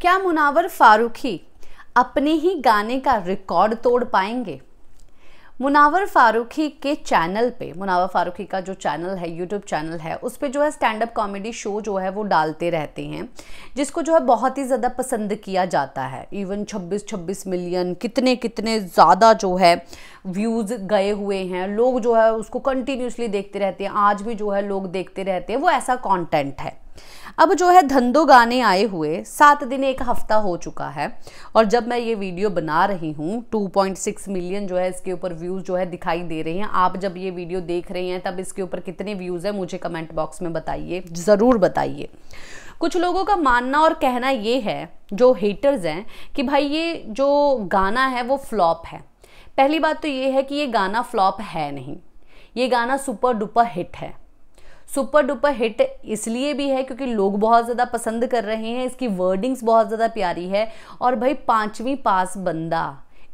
क्या मुनावर फारूकी अपने ही गाने का रिकॉर्ड तोड़ पाएंगे मुनावर फारूकी के चैनल पे मुनावर फारूकी का जो चैनल है यूट्यूब चैनल है उस पर जो है स्टैंड अप कॉमेडी शो जो है वो डालते रहते हैं जिसको जो है बहुत ही ज़्यादा पसंद किया जाता है इवन 26-26 मिलियन कितने कितने ज़्यादा जो है व्यूज़ गए हुए हैं लोग जो है उसको कंटिन्यूसली देखते रहते हैं आज भी जो है लोग देखते रहते हैं वो ऐसा कॉन्टेंट है अब जो है धंधो गाने आए हुए सात दिन एक हफ्ता हो चुका है और जब मैं ये वीडियो बना रही हूँ 2.6 मिलियन जो है इसके ऊपर व्यूज़ जो है दिखाई दे रहे हैं आप जब ये वीडियो देख रहे हैं तब इसके ऊपर कितने व्यूज़ हैं मुझे कमेंट बॉक्स में बताइए ज़रूर बताइए कुछ लोगों का मानना और कहना ये है जो हेटर्स हैं कि भाई ये जो गाना है वो फ्लॉप है पहली बात तो ये है कि ये गाना फ्लॉप है नहीं ये गाना सुपर डुपर हिट है सुपर डुपर हिट इसलिए भी है क्योंकि लोग बहुत ज़्यादा पसंद कर रहे हैं इसकी वर्डिंग्स बहुत ज़्यादा प्यारी है और भाई पाँचवीं पास बंदा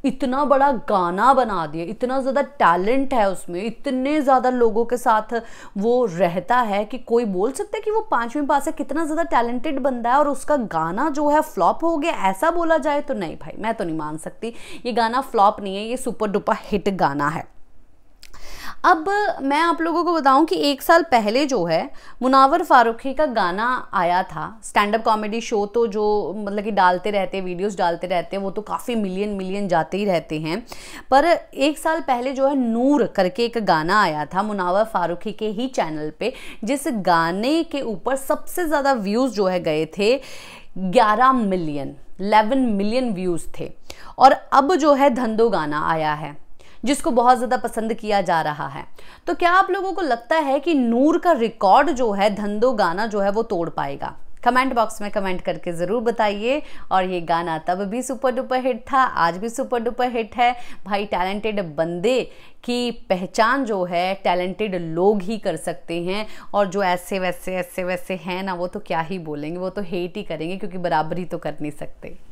इतना बड़ा गाना बना दिया इतना ज़्यादा टैलेंट है उसमें इतने ज़्यादा लोगों के साथ वो रहता है कि कोई बोल सकता है कि वो पाँचवीं पास है कितना ज़्यादा टैलेंटेड बंदा है और उसका गाना जो है फ्लॉप हो गया ऐसा बोला जाए तो नहीं भाई मैं तो नहीं मान सकती ये गाना फ्लॉप नहीं है ये सुपर डुपर हिट गाना है अब मैं आप लोगों को बताऊं कि एक साल पहले जो है मुनावर फारूखी का गाना आया था स्टैंड अप कॉमेडी शो तो जो मतलब कि डालते रहते वीडियोस डालते रहते हैं वो तो काफ़ी मिलियन मिलियन जाते ही रहते हैं पर एक साल पहले जो है नूर करके एक गाना आया था मुनावर फारूख़ी के ही चैनल पे जिस गाने के ऊपर सबसे ज़्यादा व्यूज़ जो है गए थे ग्यारह मिलियन 11 मिलियन व्यूज़ थे और अब जो है धंधो गाना आया है जिसको बहुत ज़्यादा पसंद किया जा रहा है तो क्या आप लोगों को लगता है कि नूर का रिकॉर्ड जो है धंधो गाना जो है वो तोड़ पाएगा कमेंट बॉक्स में कमेंट करके ज़रूर बताइए और ये गाना तब भी सुपर डुपर हिट था आज भी सुपर डुपर हिट है भाई टैलेंटेड बंदे की पहचान जो है टैलेंटेड लोग ही कर सकते हैं और जो ऐसे वैसे ऐसे वैसे हैं ना वो तो क्या ही बोलेंगे वो तो हेट ही करेंगे क्योंकि बराबरी तो कर नहीं सकते